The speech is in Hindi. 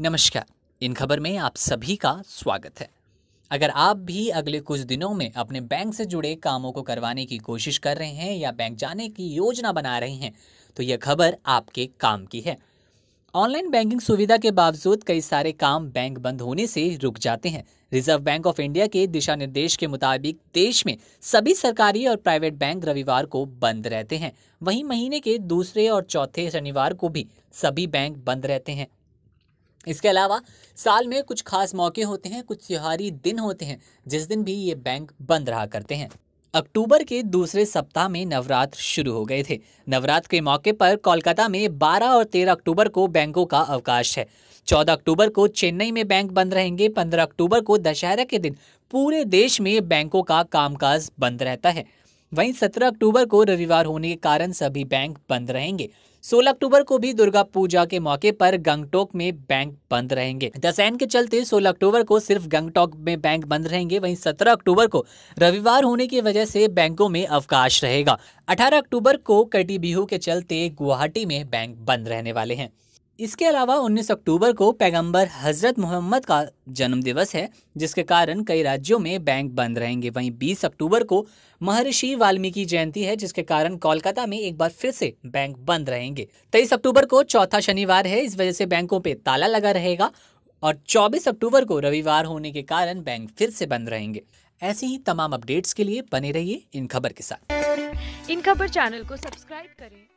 नमस्कार इन खबर में आप सभी का स्वागत है अगर आप भी अगले कुछ दिनों में अपने बैंक से जुड़े कामों को करवाने की कोशिश कर रहे हैं या बैंक जाने की योजना बना रहे हैं तो यह खबर आपके काम की है ऑनलाइन बैंकिंग सुविधा के बावजूद कई सारे काम बैंक बंद होने से रुक जाते हैं रिजर्व बैंक ऑफ इंडिया के दिशा निर्देश के मुताबिक देश में सभी सरकारी और प्राइवेट बैंक रविवार को बंद रहते हैं वहीं महीने के दूसरे और चौथे शनिवार को भी सभी बैंक बंद रहते हैं इसके अलावा साल में कुछ खास मौके होते हैं कुछ त्योहारी दिन होते हैं जिस दिन भी ये बैंक बंद रहा करते हैं अक्टूबर के दूसरे सप्ताह में नवरात्र शुरू हो गए थे नवरात्र के मौके पर कोलकाता में 12 और 13 अक्टूबर को बैंकों का अवकाश है 14 अक्टूबर को चेन्नई में बैंक बंद रहेंगे 15 अक्टूबर को दशहरा के दिन पूरे देश में बैंकों का कामकाज बंद रहता है वहीं 17 अक्टूबर को रविवार होने के कारण सभी बैंक बंद रहेंगे 16 अक्टूबर को भी दुर्गा पूजा के मौके पर गंगटोक में बैंक बंद रहेंगे दशहन के चलते 16 अक्टूबर को सिर्फ गंगटोक में बैंक बंद रहेंगे वहीं 17 अक्टूबर को रविवार होने की वजह से बैंकों में अवकाश रहेगा 18 अक्टूबर को कटी बिहू के चलते गुवाहाटी में बैंक बंद रहने वाले हैं इसके अलावा 19 अक्टूबर को पैगंबर हजरत मोहम्मद का जन्म दिवस है जिसके कारण कई राज्यों में बैंक बंद रहेंगे वहीं 20 अक्टूबर को महर्षि वाल्मीकि जयंती है जिसके कारण कोलकाता में एक बार फिर से बैंक बंद रहेंगे 23 अक्टूबर को चौथा शनिवार है इस वजह से बैंकों पे ताला लगा रहेगा और 24 अक्टूबर को रविवार होने के कारण बैंक फिर से बंद रहेंगे ऐसे ही तमाम अपडेट्स के लिए बने रहिए इन खबर के साथ इन खबर चैनल को सब्सक्राइब करें